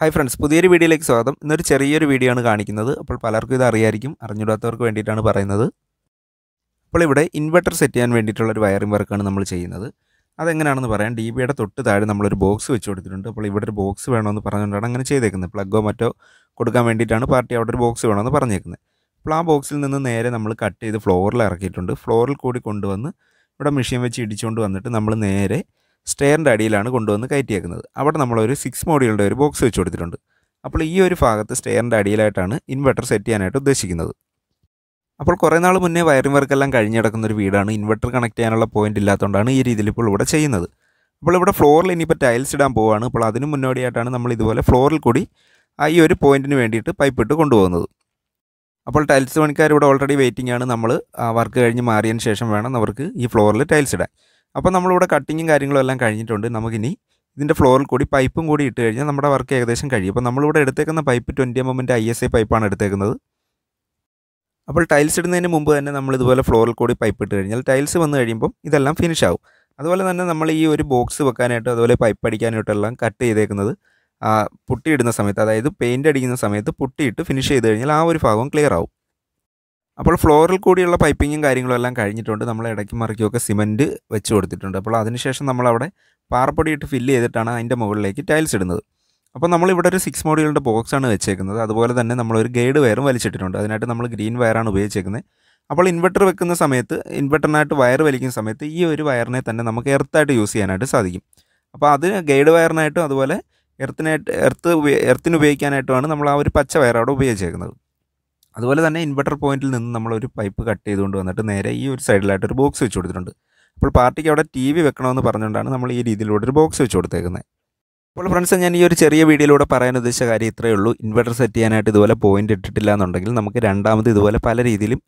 hi friends പുതിയൊരു വീഡിയോയിലേക്ക് സ്വാഗതം ഇന്നൊരു ചെറിയൊരു വീഡിയോ ആണ് കാണിക്കുന്നത് അപ്പോൾ പലർക്കും ഇത് അറിയായിരിക്കും അറിഞ്ഞിടാത്തവർക്ക് വേണ്ടിയിട്ടാണ് പറയുന്നത് അപ്പോൾ ഇവിടെ ഇൻവെർട്ടർ സെറ്റ് ചെയ്യാൻ വേണ്ടിയിട്ടുള്ള ഒരു വയറിംഗ് വർക്കാണ് നമ്മൾ ചെയ്യുന്നത് അതെങ്ങനെയാണെന്ന് പറയാം ഡി ബിയുടെ തൊട്ട് താഴെ നമ്മളൊരു ബോക്സ് വെച്ച് കൊടുത്തിട്ടുണ്ട് അപ്പോൾ ഇവിടെ ഒരു ബോക്സ് വേണമെന്ന് പറഞ്ഞുകൊണ്ടാണ് അങ്ങനെ ചെയ്തേക്കുന്നത് പ്ലഗോ മറ്റോ കൊടുക്കാൻ വേണ്ടിയിട്ടാണ് പാർട്ടി അവിടെ ഒരു ബോക്സ് വേണമെന്ന് പറഞ്ഞേക്കുന്നത് അപ്പോൾ ആ ബോക്സിൽ നിന്ന് നേരെ നമ്മൾ കട്ട് ചെയ്ത് ഫ്ലോറിൽ ഇറക്കിയിട്ടുണ്ട് ഫ്ലോറിൽ കൂടി കൊണ്ടുവന്ന് ഇവിടെ മെഷീൻ വെച്ച് ഇടിച്ചുകൊണ്ട് വന്നിട്ട് നമ്മൾ നേരെ സ്റ്റെയറിൻ്റെ അടിയിലാണ് കൊണ്ടുവന്ന് കയറ്റിയേക്കുന്നത് അവിടെ നമ്മളൊരു സിക്സ് മോഡിയുടെ ഒരു ബോക്സ് വെച്ച് കൊടുത്തിട്ടുണ്ട് അപ്പോൾ ഈ ഒരു ഭാഗത്ത് സ്റ്റെയറിൻ്റെ അടിയിലായിട്ടാണ് ഇൻവെർട്ടർ സെറ്റ് ചെയ്യാനായിട്ട് ഉദ്ദേശിക്കുന്നത് അപ്പോൾ കുറേ നാൾ മുന്നേ വയറിംഗ് വർക്കെല്ലാം കഴിഞ്ഞ് കിടക്കുന്ന ഒരു വീടാണ് ഇൻവെർട്ടർ കണക്ട് ചെയ്യാനുള്ള പോയിന്റ് ഇല്ലാത്തതുകൊണ്ടാണ് ഈ രീതിയിൽ ഇപ്പോൾ ഇവിടെ ചെയ്യുന്നത് അപ്പോൾ ഇവിടെ ഫ്ലോറിൽ ഇനിയിപ്പോൾ ടൈൽസ് ഇടാൻ പോവുകയാണ് അപ്പോൾ അതിന് മുന്നോടിയായിട്ടാണ് നമ്മൾ ഇതുപോലെ ഫ്ലോറിൽ കൂടി ഈ ഒരു പോയിന്റിന് വേണ്ടിയിട്ട് പൈപ്പ് ഇട്ട് കൊണ്ടുപോകുന്നത് അപ്പോൾ ടൈൽസ് പണിക്കാർ ഇവിടെ ഓൾറെഡി വെയിറ്റിംഗ് ആണ് നമ്മൾ വർക്ക് കഴിഞ്ഞ് മാറിയതിന് ശേഷം വേണം അവർക്ക് ഈ ഫ്ലോറിൽ ടൈൽസ് ഇടാൻ അപ്പോൾ നമ്മളിവിടെ കട്ടിങ്ങും കാര്യങ്ങളും എല്ലാം കഴിഞ്ഞിട്ടുണ്ട് നമുക്കിനി ഇതിൻ്റെ ഫ്ലോറിൽ കൂടി പൈപ്പും കൂടി ഇട്ട് കഴിഞ്ഞാൽ നമ്മുടെ വർക്ക് ഏകദേശം കഴിയും അപ്പോൾ നമ്മളിവിടെ എടുത്തേക്കുന്ന പൈപ്പ് ട്വൻറ്റി എം എമ്മിൻ്റെ ഐ എസ് ഐ പൈപ്പാണ് എടുത്തേക്കുന്നത് അപ്പോൾ ടൈൽസ് ഇടുന്നതിന് മുമ്പ് തന്നെ നമ്മൾ ഇതുപോലെ ഫ്ലോറിൽ കൂടി പൈപ്പ് ഇട്ട് കഴിഞ്ഞാൽ ടൈൽസ് വന്നു കഴിയുമ്പോൾ ഇതെല്ലാം ഫിനിഷ് ആവും അതുപോലെ തന്നെ നമ്മൾ ഈ ഒരു ബോക്സ് വെക്കാനായിട്ട് അതുപോലെ പൈപ്പ് എല്ലാം കട്ട് ചെയ്തേക്കുന്നത് പുട്ടിയിടുന്ന സമയത്ത് അതായത് പെയിൻ്റ് അടിക്കുന്ന സമയത്ത് പുട്ടിയിട്ട് ഫിനിഷ് ചെയ്ത് കഴിഞ്ഞാൽ ആ ഒരു ഭാഗം ക്ലിയർ ആവും അപ്പോൾ ഫ്ലോറിൽ കൂടിയുള്ള പൈപ്പിങ്ങും കാര്യങ്ങളും എല്ലാം കഴിഞ്ഞിട്ടുണ്ട് നമ്മൾ ഇടയ്ക്ക് മറിക്കുമൊക്കെ സിമൻറ്റ് വെച്ച് കൊടുത്തിട്ടുണ്ട് അപ്പോൾ അതിനുശേഷം നമ്മളവിടെ പാറപ്പൊടി ഇട്ട് ഫില്ല് ചെയ്തിട്ടാണ് അതിൻ്റെ മുകളിലേക്ക് ടൈൽസ് ഇടുന്നത് അപ്പോൾ നമ്മളിവിടെ ഒരു സിക്സ് മോഡ്യൂളിൻ്റെ ബോക്സാണ് വെച്ചേക്കുന്നത് അതുപോലെ തന്നെ നമ്മളൊരു ഗൈഡ് വയറും വലിച്ചിട്ടിട്ടുണ്ട് അതിനായിട്ട് നമ്മൾ ഗ്രീൻ വയറാണ് ഉപയോഗിച്ചേക്കുന്നത് അപ്പോൾ ഇൻവെർട്ടർ വെക്കുന്ന സമയത്ത് ഇൻവെർട്ടറിനായിട്ട് വയർ വലിക്കുന്ന സമയത്ത് ഈ ഒരു വയറിനെ തന്നെ നമുക്ക് എർത്തായിട്ട് യൂസ് ചെയ്യാനായിട്ട് സാധിക്കും അപ്പോൾ അത് ഗൈഡ് വയറിനായിട്ടും അതുപോലെ എർത്തിനായിട്ട് എർത്ത് എർത്തിന് ഉപയോഗിക്കാനായിട്ടുമാണ് നമ്മൾ ആ ഒരു പച്ച വയർ അവിടെ ഉപയോഗിച്ചേക്കുന്നത് അതുപോലെ തന്നെ ഇൻവെർട്ടർ പോയിന്റിൽ നിന്ന് നമ്മൾ ഒരു പൈപ്പ് കട്ട് ചെയ്തുകൊണ്ട് വന്നിട്ട് നേരെ ഈ ഒരു സൈഡിലായിട്ട് ഒരു ബോക്സ് വെച്ച് കൊടുത്തിട്ടുണ്ട് അപ്പോൾ പാർട്ടിക്ക് അവിടെ ടി വി വെക്കണമെന്ന് പറഞ്ഞുകൊണ്ടാണ് നമ്മൾ ഈ രീതിയിലൂടെ ഒരു ബോക്സ് വെച്ച് കൊടുത്തേക്കുന്നത് അപ്പോൾ ഫ്രണ്ട്സ് ഞാൻ ഈ ഒരു ചെറിയ വീഡിയോയിലൂടെ പറയാൻ ഉദ്ദേശിച്ച കാര്യം ഇത്രയേ ഉള്ളൂ ഇൻവെർട്ടർ സെറ്റ് ചെയ്യാനായിട്ട് ഇതുപോലെ പോയിന്റ് ഇട്ടിട്ടില്ല എന്നുണ്ടെങ്കിൽ നമുക്ക് രണ്ടാമത് ഇതുപോലെ പല രീതിയിലും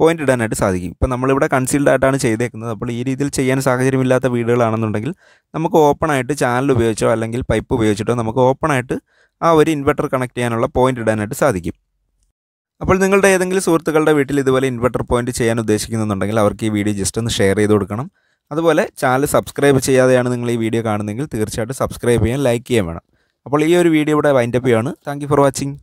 പോയിന്റ് ഇടാനായിട്ട് സാധിക്കും ഇപ്പോൾ നമ്മളിവിടെ കൺസീൽഡ് ആയിട്ടാണ് ചെയ്തേക്കുന്നത് അപ്പോൾ ഈ രീതിയിൽ ചെയ്യാൻ സാഹചര്യമില്ലാത്ത വീടുകളാണെന്നുണ്ടെങ്കിൽ നമുക്ക് ഓപ്പൺ ആയിട്ട് ചാനൽ ഉപയോഗിച്ചോ അല്ലെങ്കിൽ പൈപ്പ് ഉപയോഗിച്ചിട്ടോ നമുക്ക് ഓപ്പൺ ആയിട്ട് ആ ഒരു ഇൻവെർട്ടർ കണക്ട് ചെയ്യാനുള്ള പോയിന്റ് ഇടാനായിട്ട് സാധിക്കും അപ്പോൾ നിങ്ങളുടെ ഏതെങ്കിലും സുഹൃത്തുക്കളുടെ വീട്ടിൽ ഇതുപോലെ ഇൻവെർട്ടർ പോയിന്റ് ചെയ്യാൻ ഉദ്ദേശിക്കുന്നുണ്ടെങ്കിൽ അവർക്ക് ഈ വീഡിയോ ജസ്റ്റ് ഒന്ന് ഷെയർ ചെയ്ത് കൊടുക്കണം അതുപോലെ ചാനൽ സബ്സ്ക്രൈബ് ചെയ്യാതെയാണ് നിങ്ങൾ ഈ വീഡിയോ കാണുന്നതെങ്കിൽ തീർച്ചയായിട്ടും സബ്സ്ക്രൈബ് ചെയ്യാൻ ലൈക്ക് ചെയ്യാൻ വേണം അപ്പോൾ ഈ ഒരു വീഡിയോ ഇവിടെ വൈൻഡപ്പ് ചെയ്യാണ് താങ്ക് ഫോർ വാച്ചിങ്